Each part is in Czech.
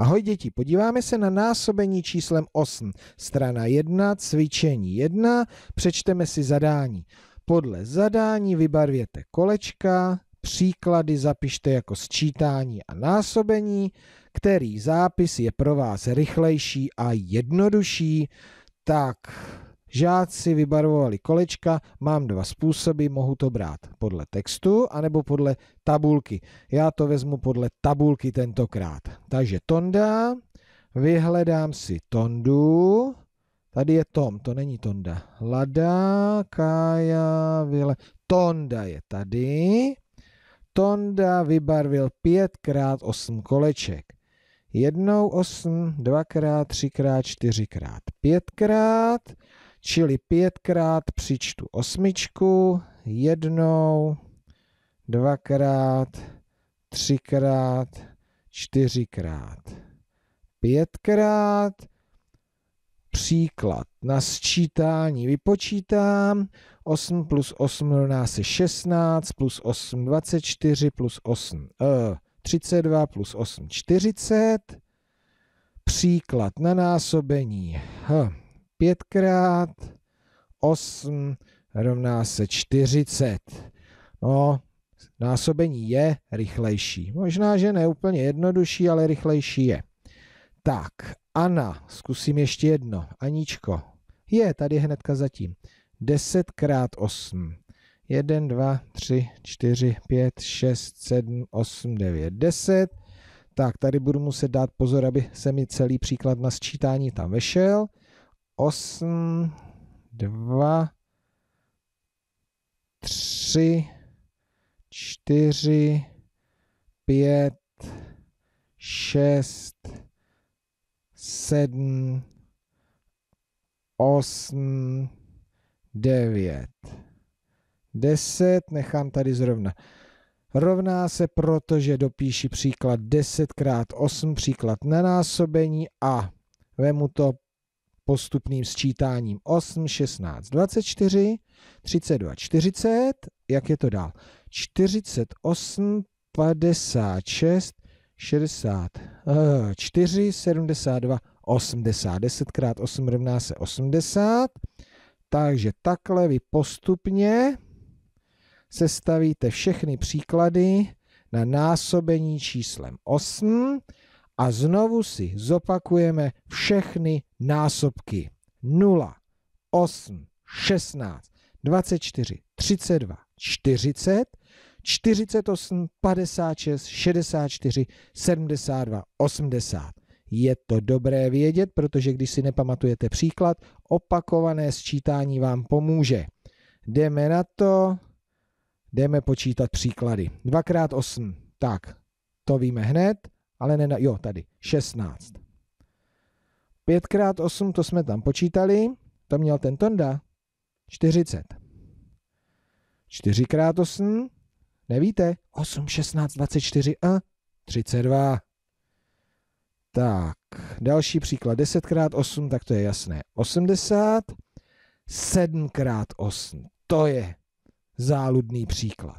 Ahoj děti, podíváme se na násobení číslem 8. Strana 1, cvičení 1, přečteme si zadání. Podle zadání vybarvěte kolečka, příklady zapište jako sčítání a násobení, který zápis je pro vás rychlejší a jednodušší. Tak, Žáci vybarvovali kolečka, mám dva způsoby, mohu to brát podle textu anebo podle tabulky. Já to vezmu podle tabulky tentokrát. Takže Tonda, vyhledám si Tondu, tady je Tom, to není Tonda. Lada, Kaja, Vile, Tonda je tady. Tonda vybarvil pětkrát osm koleček. Jednou osm, dvakrát, třikrát, čtyřikrát, pětkrát. Čili pětkrát přičtu osmičku, jednou, dvakrát, třikrát, čtyřikrát, pětkrát. Příklad na sčítání vypočítám 8 plus 8 rovná se 16, plus 8 24, plus 8 e, 32, plus 8 40. Příklad na násobení. H hm pětkrát 8 rovná se 40. No, násobení je rychlejší. Možná, že ne úplně jednodušší, ale rychlejší je. Tak, Ana, zkusím ještě jedno. Aničko, je tady hnedka zatím. 10 krát 8. 1, 2, 3, 4, 5, 6, 7, 8, 9, 10. Tak, tady budu muset dát pozor, aby se mi celý příklad na sčítání tam vešel. 8, 2, 3, 4, 5, 6, 7, 8, 9, 10, nechám tady zrovna. Rovná se, protože dopíši příklad 10 krát 8, příklad na násobení a vemu to postupným sčítáním 8, 16, 24, 32, 40, jak je to dál? 48, 56, 64, 72, 80. 10 krát 8 rovná se 80. Takže takhle vy postupně sestavíte všechny příklady na násobení číslem 8 a znovu si zopakujeme všechny násobky. 0, 8, 16, 24, 32, 40, 48, 56, 64, 72, 80. Je to dobré vědět, protože když si nepamatujete příklad, opakované sčítání vám pomůže. Jdeme na to, jdeme počítat příklady. 2x8, tak to víme hned ale ne, jo, tady, 16. 5 x 8, to jsme tam počítali, to měl ten Tonda, 40. 4 x 8, nevíte, 8, 16, 24 a 32. Tak, další příklad, 10 x 8, tak to je jasné, 80. 7 x 8, to je záludný příklad.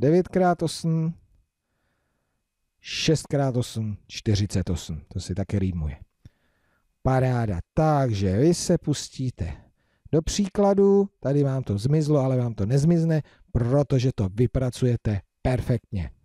9x8, 6x8, 48. To si také rýmuje. Paráda. Takže vy se pustíte do příkladu. Tady vám to zmizlo, ale vám to nezmizne, protože to vypracujete perfektně.